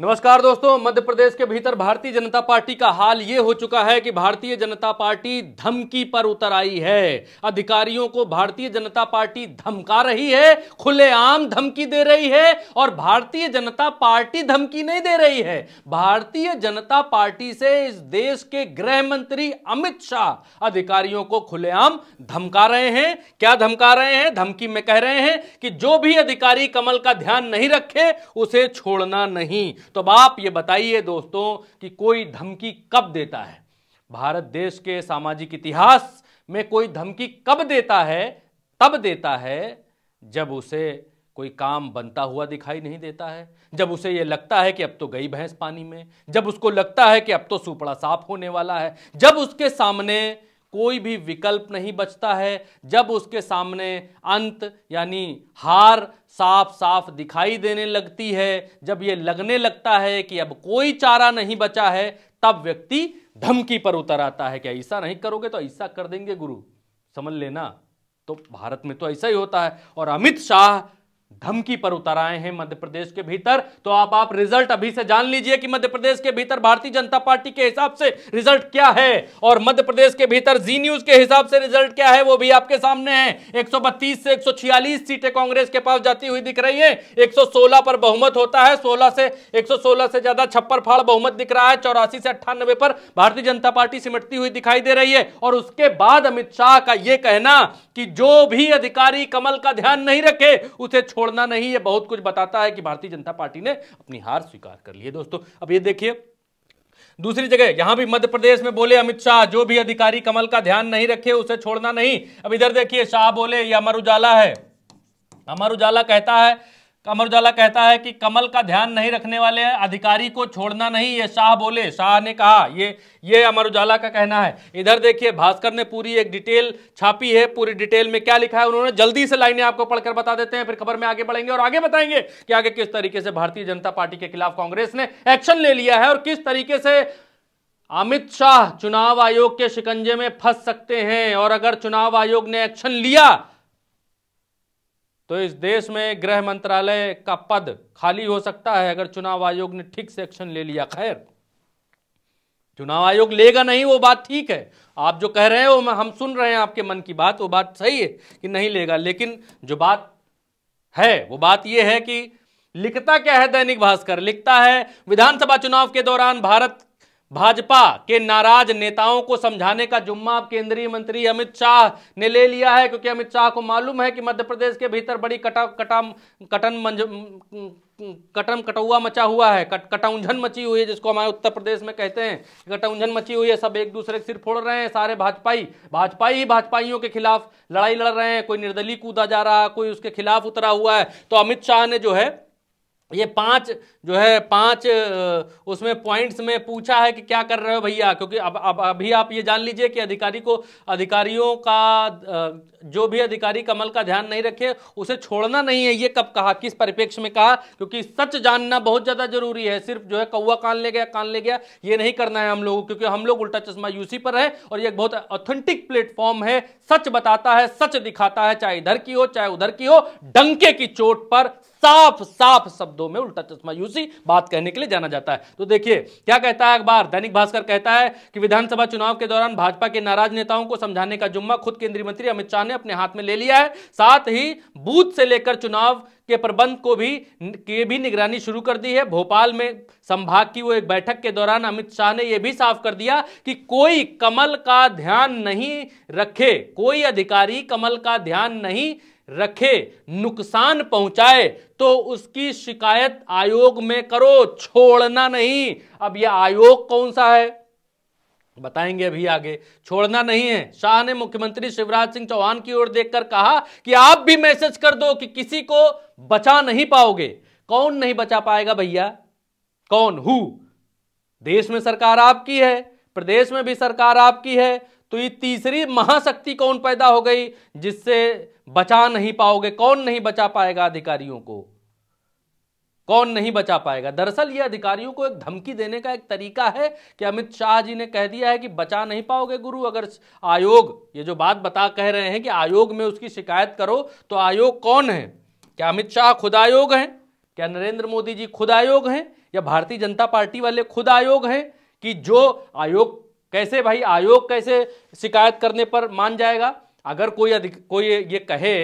नमस्कार दोस्तों मध्य प्रदेश के भीतर भारतीय जनता पार्टी का हाल ये हो चुका है कि भारतीय जनता पार्टी धमकी पर उतर आई है अधिकारियों को भारतीय जनता पार्टी धमका रही है खुलेआम धमकी दे रही है और भारतीय जनता पार्टी धमकी नहीं दे रही है भारतीय जनता पार्टी से इस देश के गृह मंत्री अमित शाह अधिकारियों को खुलेआम धमका रहे हैं क्या धमका रहे हैं धमकी में कह रहे हैं कि जो भी अधिकारी कमल का ध्यान नहीं रखे उसे छोड़ना नहीं तो अब आप ये बताइए दोस्तों कि कोई धमकी कब देता है भारत देश के सामाजिक इतिहास में कोई धमकी कब देता है तब देता है जब उसे कोई काम बनता हुआ दिखाई नहीं देता है जब उसे यह लगता है कि अब तो गई भैंस पानी में जब उसको लगता है कि अब तो सुपड़ा साफ होने वाला है जब उसके सामने कोई भी विकल्प नहीं बचता है जब उसके सामने अंत यानी हार साफ साफ दिखाई देने लगती है जब ये लगने लगता है कि अब कोई चारा नहीं बचा है तब व्यक्ति धमकी पर उतर आता है कि ऐसा नहीं करोगे तो ऐसा कर देंगे गुरु समझ लेना तो भारत में तो ऐसा ही होता है और अमित शाह धमकी पर उतर आए हैं मध्य प्रदेश के भीतर तो आप आप रिजल्ट अभी से जान लीजिए कि मध्य प्रदेश के भीतर भारतीय जनता पार्टी के हिसाब से रिजल्ट क्या है और मध्य प्रदेश के भीतर जी न्यूज के हिसाब से रिजल्ट क्या है वो भी आपके सामने है 132 से 146 सीटें कांग्रेस के पास जाती हुई दिख रही है 116 पर बहुमत होता है सोलह से एक से ज्यादा छप्पर फाड़ बहुमत दिख रहा है चौरासी से अट्ठानबे पर भारतीय जनता पार्टी सिमटती हुई दिखाई दे रही है और उसके बाद अमित शाह का यह कहना कि जो भी अधिकारी कमल का ध्यान नहीं रखे उसे छोड़ना नहीं यह बहुत कुछ बताता है कि भारतीय जनता पार्टी ने अपनी हार स्वीकार कर ली है दोस्तों अब ये देखिए दूसरी जगह यहां भी मध्य प्रदेश में बोले अमित शाह जो भी अधिकारी कमल का ध्यान नहीं रखे उसे छोड़ना नहीं अब इधर देखिए शाह बोले ये अमर उजाला है अमर उजाला कहता है अमर उजाला कहता है कि कमल का ध्यान नहीं रखने वाले अधिकारी को छोड़ना नहीं ये शाह बोले शाह ने कहा ये ये अमर उजाला का कहना है इधर देखिए भास्कर ने पूरी एक डिटेल छापी है पूरी डिटेल में क्या लिखा है उन्होंने जल्दी से लाइनें आपको पढ़कर बता देते हैं फिर खबर में आगे बढ़ेंगे और आगे बताएंगे कि आगे किस तरीके से भारतीय जनता पार्टी के खिलाफ कांग्रेस ने एक्शन ले लिया है और किस तरीके से अमित शाह चुनाव आयोग के शिकंजे में फंस सकते हैं और अगर चुनाव आयोग ने एक्शन लिया तो इस देश में गृह मंत्रालय का पद खाली हो सकता है अगर चुनाव आयोग ने ठीक से एक्शन ले लिया खैर चुनाव आयोग लेगा नहीं वो बात ठीक है आप जो कह रहे हैं वो हम सुन रहे हैं आपके मन की बात वो बात सही है कि नहीं लेगा लेकिन जो बात है वो बात यह है कि लिखता क्या है दैनिक भास्कर लिखता है विधानसभा चुनाव के दौरान भारत भाजपा के नाराज नेताओं को समझाने का जुम्मा अब केंद्रीय मंत्री अमित शाह ने ले लिया है क्योंकि अमित शाह को मालूम है कि मध्य प्रदेश के भीतर बड़ी कटा कटा कटन मंज कटम कटौआ मचा हुआ है कट कटौंझन मची हुई है जिसको हमारे उत्तर प्रदेश में कहते हैं कटौंझन मची हुई है सब एक दूसरे के सिर फोड़ रहे हैं सारे भाजपाई भाजपाई ही भाजपाइयों के खिलाफ लड़ाई लड़ रहे हैं कोई निर्दलीय कूदा जा रहा है कोई उसके खिलाफ उतरा हुआ है तो अमित शाह ने जो है ये पांच जो है पांच उसमें पॉइंट्स में पूछा है कि क्या कर रहे हो भैया क्योंकि अब अब अभी आप ये जान लीजिए कि अधिकारी को अधिकारियों का जो भी अधिकारी कमल का ध्यान नहीं रखे उसे छोड़ना नहीं है ये कब कहा किस परिपेक्ष में कहा क्योंकि सच जानना बहुत ज़्यादा जरूरी है सिर्फ जो है कौआ कान ले गया कान ले गया ये नहीं करना है हम लोगों क्योंकि हम लोग उल्टा चश्मा यूसी पर है और ये बहुत ऑथेंटिक प्लेटफॉर्म है सच बताता है सच दिखाता है चाहे इधर की हो चाहे उधर की हो डंके की चोट पर साफ साफ शब्दों में उल्टा चश्मा यूसी बात कहने के लिए जाना जाता है तो देखिए क्या कहता है अखबार दैनिक भास्कर कहता है कि विधानसभा चुनाव के दौरान भाजपा के नाराज नेताओं को समझाने का जुम्मा खुद केंद्रीय मंत्री अमित शाह ने अपने हाथ में ले लिया है साथ ही बूथ से लेकर चुनाव के प्रबंध को भी के भी निगरानी शुरू कर दी है भोपाल में संभाग की वो एक बैठक के दौरान अमित शाह ने यह भी साफ कर दिया कि कोई कमल का ध्यान नहीं रखे कोई अधिकारी कमल का ध्यान नहीं रखे नुकसान पहुंचाए तो उसकी शिकायत आयोग में करो छोड़ना नहीं अब यह आयोग कौन सा है बताएंगे अभी आगे छोड़ना नहीं है शाह ने मुख्यमंत्री शिवराज सिंह चौहान की ओर देखकर कहा कि आप भी मैसेज कर दो कि किसी को बचा नहीं पाओगे कौन नहीं बचा पाएगा भैया कौन हु देश में सरकार आपकी है प्रदेश में भी सरकार आपकी है तो ये तीसरी महाशक्ति कौन पैदा हो गई जिससे बचा नहीं पाओगे कौन नहीं बचा पाएगा अधिकारियों को कौन नहीं बचा पाएगा दरअसल ये अधिकारियों को एक धमकी देने का एक तरीका है कि अमित शाह जी ने कह दिया है कि बचा नहीं पाओगे गुरु अगर आयोग ये जो बात बता कह रहे हैं कि आयोग में उसकी शिकायत करो तो आयोग कौन है क्या अमित शाह खुद आयोग हैं क्या नरेंद्र मोदी जी खुद आयोग हैं या भारतीय जनता पार्टी वाले खुद आयोग हैं कि जो आयोग कैसे भाई आयोग कैसे शिकायत करने पर मान जाएगा अगर कोई कोई ये कहे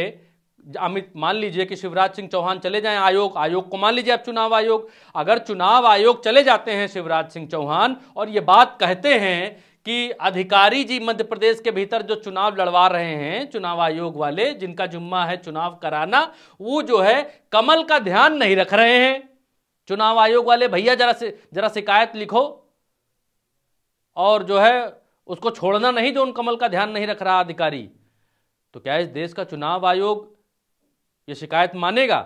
अमित मान लीजिए कि शिवराज सिंह चौहान चले जाएं आयोग आयोग को मान लीजिए आप चुनाव आयोग अगर चुनाव आयोग चले जाते हैं शिवराज सिंह चौहान और ये बात कहते हैं कि अधिकारी जी मध्य प्रदेश के भीतर जो चुनाव लड़वा रहे हैं चुनाव आयोग वाले जिनका जुम्मा है चुनाव कराना वो जो है कमल का ध्यान नहीं रख रहे हैं चुनाव आयोग वाले भैया जरा से जरा शिकायत लिखो और जो है उसको छोड़ना नहीं जो उन कमल का ध्यान नहीं रख रहा अधिकारी तो क्या इस देश का चुनाव आयोग ये शिकायत मानेगा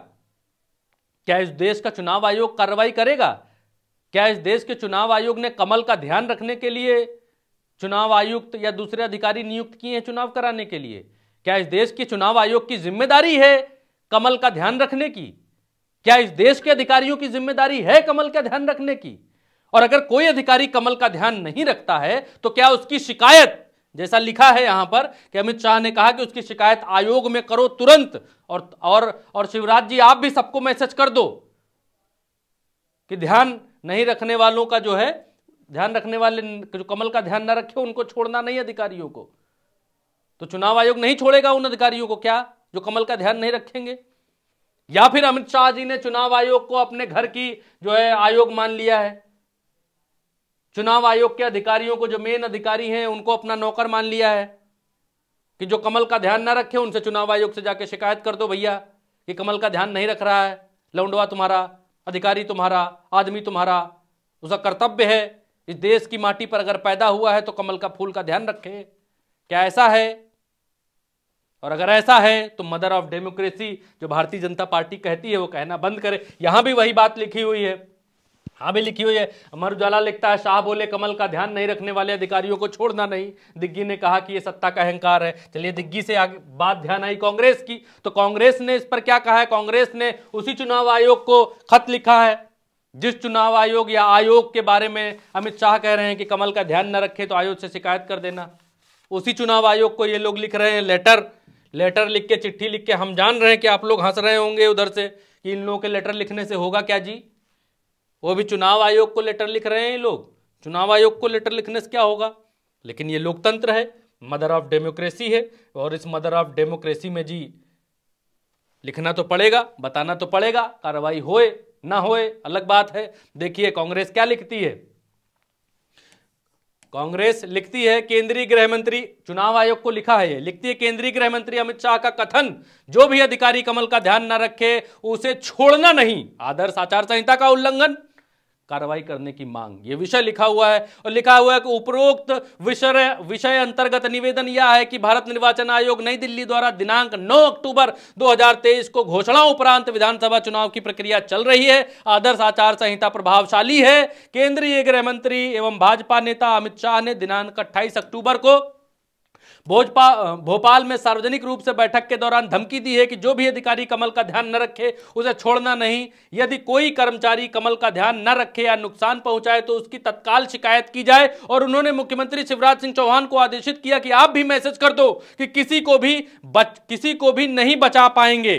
क्या इस देश का चुनाव आयोग कार्रवाई करेगा क्या इस देश के चुनाव आयोग ने कमल का ध्यान रखने के लिए चुनाव आयुक्त या दूसरे अधिकारी नियुक्त किए हैं चुनाव कराने के लिए क्या इस देश की चुनाव आयोग की जिम्मेदारी है कमल का ध्यान रखने की क्या इस देश के अधिकारियों की जिम्मेदारी है कमल का ध्यान रखने की और अगर कोई अधिकारी कमल का ध्यान नहीं रखता है तो क्या उसकी शिकायत जैसा लिखा है यहां पर कि अमित शाह ने कहा कि उसकी शिकायत आयोग में करो तुरंत और और और शिवराज जी आप भी सबको मैसेज कर दो कि ध्यान नहीं रखने वालों का जो है ध्यान रखने वाले जो कमल का ध्यान ना रखे उनको छोड़ना नहीं अधिकारियों को तो चुनाव आयोग नहीं छोड़ेगा उन अधिकारियों को क्या जो कमल का ध्यान नहीं रखेंगे या फिर अमित शाह जी ने चुनाव आयोग को अपने घर की जो है आयोग मान लिया है चुनाव आयोग के अधिकारियों को जो मेन अधिकारी हैं उनको अपना नौकर मान लिया है कि जो कमल का ध्यान ना रखे उनसे चुनाव आयोग से जाके शिकायत कर दो भैया कि कमल का ध्यान नहीं रख रहा है लौंडवा तुम्हारा अधिकारी तुम्हारा आदमी तुम्हारा उसका कर्तव्य है इस देश की माटी पर अगर पैदा हुआ है तो कमल का फूल का ध्यान रखे क्या ऐसा है और अगर ऐसा है तो मदर ऑफ डेमोक्रेसी जो भारतीय जनता पार्टी कहती है वो कहना बंद करे यहां भी वही बात लिखी हुई है हाँ भी लिखी हुई है अमर उजाला लिखता है शाह बोले कमल का ध्यान नहीं रखने वाले अधिकारियों को छोड़ना नहीं दिग्गी ने कहा कि ये सत्ता का अहंकार है चलिए दिग्गी से आगे बात ध्यान आई कांग्रेस की तो कांग्रेस ने इस पर क्या कहा है कांग्रेस ने उसी चुनाव आयोग को खत लिखा है जिस चुनाव आयोग या आयोग के बारे में अमित शाह कह रहे हैं कि कमल का ध्यान न रखे तो आयोग से शिकायत कर देना उसी चुनाव आयोग को ये लोग लिख रहे हैं लेटर लेटर लिख के चिट्ठी लिख के हम जान रहे हैं कि आप लोग हंस रहे होंगे उधर से कि इन लोगों के लेटर लिखने से होगा क्या जी वो भी चुनाव आयोग को लेटर लिख रहे हैं लोग चुनाव आयोग को लेटर लिखने से क्या होगा लेकिन ये लोकतंत्र है मदर ऑफ डेमोक्रेसी है और इस मदर ऑफ डेमोक्रेसी में जी लिखना तो पड़ेगा बताना तो पड़ेगा कार्रवाई होए ना होए अलग बात है देखिए कांग्रेस क्या लिखती है कांग्रेस लिखती है केंद्रीय गृह मंत्री चुनाव आयोग को लिखा है ये लिखती है केंद्रीय गृह मंत्री अमित शाह का कथन जो भी अधिकारी कमल का ध्यान न रखे उसे छोड़ना नहीं आदर्श आचार संहिता का उल्लंघन कार्रवाई करने की मांग ये विषय लिखा हुआ है और लिखा हुआ है कि उपरोक्त विषय विषय अंतर्गत निवेदन यह है कि भारत निर्वाचन आयोग नई दिल्ली द्वारा दिनांक 9 अक्टूबर 2023 को घोषणा उपरांत विधानसभा चुनाव की प्रक्रिया चल रही है आदर्श आचार संहिता प्रभावशाली है केंद्रीय गृह मंत्री एवं भाजपा नेता अमित शाह ने दिनांक अट्ठाईस अक्टूबर को भोजपा भोपाल में सार्वजनिक रूप से बैठक के दौरान धमकी दी है कि जो भी अधिकारी कमल का ध्यान न रखे उसे छोड़ना नहीं यदि कोई कर्मचारी कमल का ध्यान न रखे या नुकसान पहुंचाए तो उसकी तत्काल शिकायत की जाए और उन्होंने मुख्यमंत्री शिवराज सिंह चौहान को आदेशित किया कि आप भी मैसेज कर दो कि किसी को भी बच किसी को भी नहीं बचा पाएंगे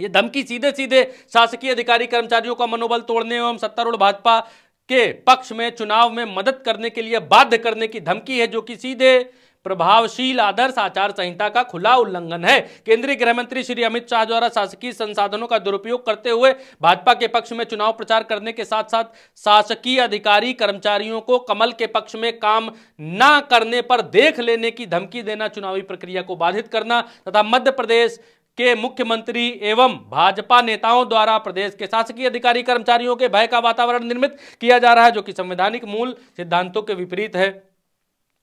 ये धमकी सीधे सीधे शासकीय अधिकारी कर्मचारियों का मनोबल तोड़ने एवं सत्तारूढ़ भाजपा के पक्ष में चुनाव में मदद करने के लिए बाध्य करने की धमकी है जो कि सीधे प्रभावशील आदर्श आचार संहिता का खुला उल्लंघन है केंद्रीय गृह मंत्री श्री अमित शाह द्वारा शासकीय संसाधनों का दुरुपयोग करते हुए भाजपा के पक्ष में चुनाव प्रचार करने के साथ साथ शासकीय अधिकारी कर्मचारियों को कमल के पक्ष में काम न करने पर देख लेने की धमकी देना चुनावी प्रक्रिया को बाधित करना तथा मध्य प्रदेश के मुख्यमंत्री एवं भाजपा नेताओं द्वारा प्रदेश के शासकीय अधिकारी कर्मचारियों के भय का वातावरण निर्मित किया जा रहा है जो कि संवैधानिक मूल सिद्धांतों के विपरीत है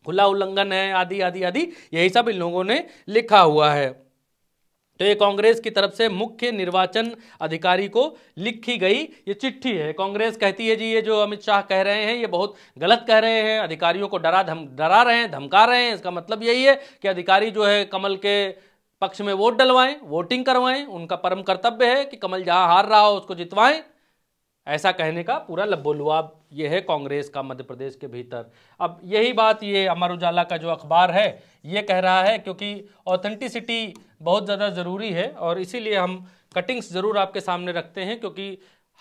खुला उल्लंघन है आदि आदि आदि यही सब इन लोगों ने लिखा हुआ है तो ये कांग्रेस की तरफ से मुख्य निर्वाचन अधिकारी को लिखी गई ये चिट्ठी है कांग्रेस कहती है जी ये जो अमित शाह कह रहे हैं ये बहुत गलत कह रहे हैं अधिकारियों को डरा धम डरा रहे हैं धमका रहे हैं इसका मतलब यही है कि अधिकारी जो है कमल के पक्ष में वोट डलवाएं वोटिंग करवाएं उनका परम कर्तव्य है कि कमल जहां हार रहा हो उसको जितवाएं ऐसा कहने का पूरा लब्बोलुआब ये है कांग्रेस का मध्य प्रदेश के भीतर अब यही बात ये अमर उजाला का जो अखबार है ये कह रहा है क्योंकि ऑथेंटिसिटी बहुत ज़्यादा ज़रूरी है और इसीलिए हम कटिंग्स ज़रूर आपके सामने रखते हैं क्योंकि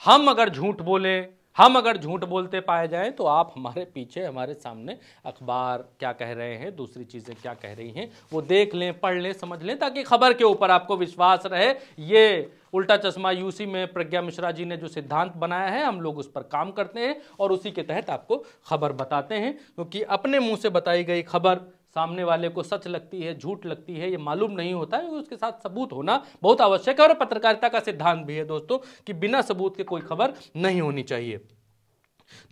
हम अगर झूठ बोले हम अगर झूठ बोलते पाए जाएं तो आप हमारे पीछे हमारे सामने अखबार क्या कह रहे हैं दूसरी चीज़ें क्या कह रही हैं वो देख लें पढ़ लें समझ लें ताकि खबर के ऊपर आपको विश्वास रहे ये उल्टा चश्मा यूसी में प्रज्ञा मिश्रा जी ने जो सिद्धांत बनाया है हम लोग उस पर काम करते हैं और उसी के तहत आपको खबर बताते हैं क्योंकि तो अपने मुंह से बताई गई खबर सामने वाले को सच लगती है झूठ लगती है ये मालूम नहीं होता है उसके साथ सबूत होना बहुत आवश्यक है और पत्रकारिता का सिद्धांत भी है दोस्तों कि बिना सबूत के कोई खबर नहीं होनी चाहिए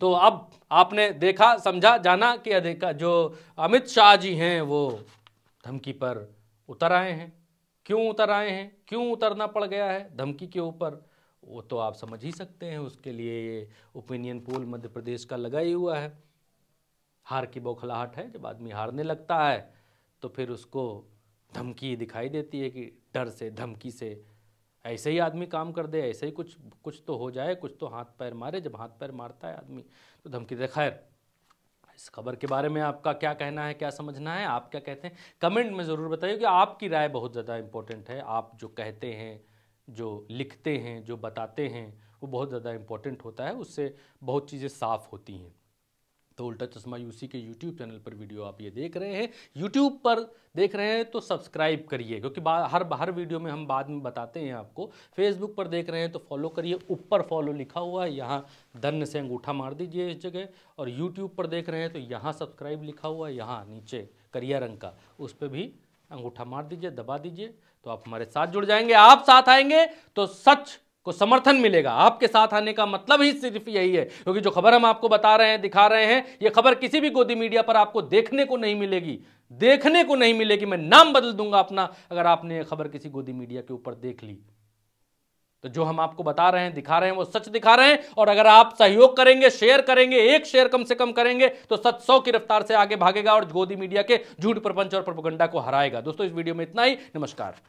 तो अब आपने देखा समझा जाना कि जो अमित शाह जी हैं वो धमकी पर उतर आए हैं क्यों उतर आए हैं क्यों उतरना पड़ गया है धमकी के ऊपर वो तो आप समझ ही सकते हैं उसके लिए ये ओपिनियन पोल मध्य प्रदेश का लगा ही हुआ है हार की बौखलाहट है जब आदमी हारने लगता है तो फिर उसको धमकी दिखाई देती है कि डर से धमकी से ऐसे ही आदमी काम कर दे ऐसे ही कुछ कुछ तो हो जाए कुछ तो हाथ पैर मारे जब हाथ पैर मारता है आदमी तो धमकी दे खैर इस खबर के बारे में आपका क्या कहना है क्या समझना है आप क्या कहते हैं कमेंट में ज़रूर बताइए कि आपकी राय बहुत ज़्यादा इम्पोर्टेंट है आप जो कहते हैं जो लिखते हैं जो बताते हैं वो बहुत ज़्यादा इम्पोर्टेंट होता है उससे बहुत चीज़ें साफ़ होती हैं तो उल्टा चश्मा यूसी के यूट्यूब चैनल पर वीडियो आप ये देख रहे हैं यूट्यूब पर देख रहे हैं तो सब्सक्राइब करिए क्योंकि हर हर वीडियो में हम बाद में बताते हैं आपको फेसबुक पर देख रहे हैं तो फॉलो करिए ऊपर फॉलो लिखा हुआ है यहाँ धन्य से अंगूठा मार दीजिए इस जगह और यूट्यूब पर देख रहे हैं तो यहाँ सब्सक्राइब लिखा हुआ है यहाँ नीचे करिया रंग का उस पर भी अंगूठा मार दीजिए दबा दीजिए तो आप हमारे साथ जुड़ जाएंगे आप साथ आएंगे तो सच को समर्थन मिलेगा आपके साथ आने का मतलब ही सिर्फ यही है क्योंकि जो खबर हम आपको बता रहे हैं दिखा रहे हैं यह खबर किसी भी गोदी मीडिया पर आपको देखने को नहीं मिलेगी देखने को नहीं मिलेगी मैं नाम बदल दूंगा अपना अगर आपने खबर किसी गोदी मीडिया के ऊपर देख ली तो जो हम आपको बता रहे हैं दिखा रहे हैं वो सच दिखा रहे हैं और अगर आप सहयोग करेंगे शेयर करेंगे एक शेयर कम से कम करेंगे तो सच सौ की रफ्तार से आगे भागेगा और गोदी मीडिया के झूठ प्रपंच और प्रपगंडा को हराएगा दोस्तों इस वीडियो में इतना ही नमस्कार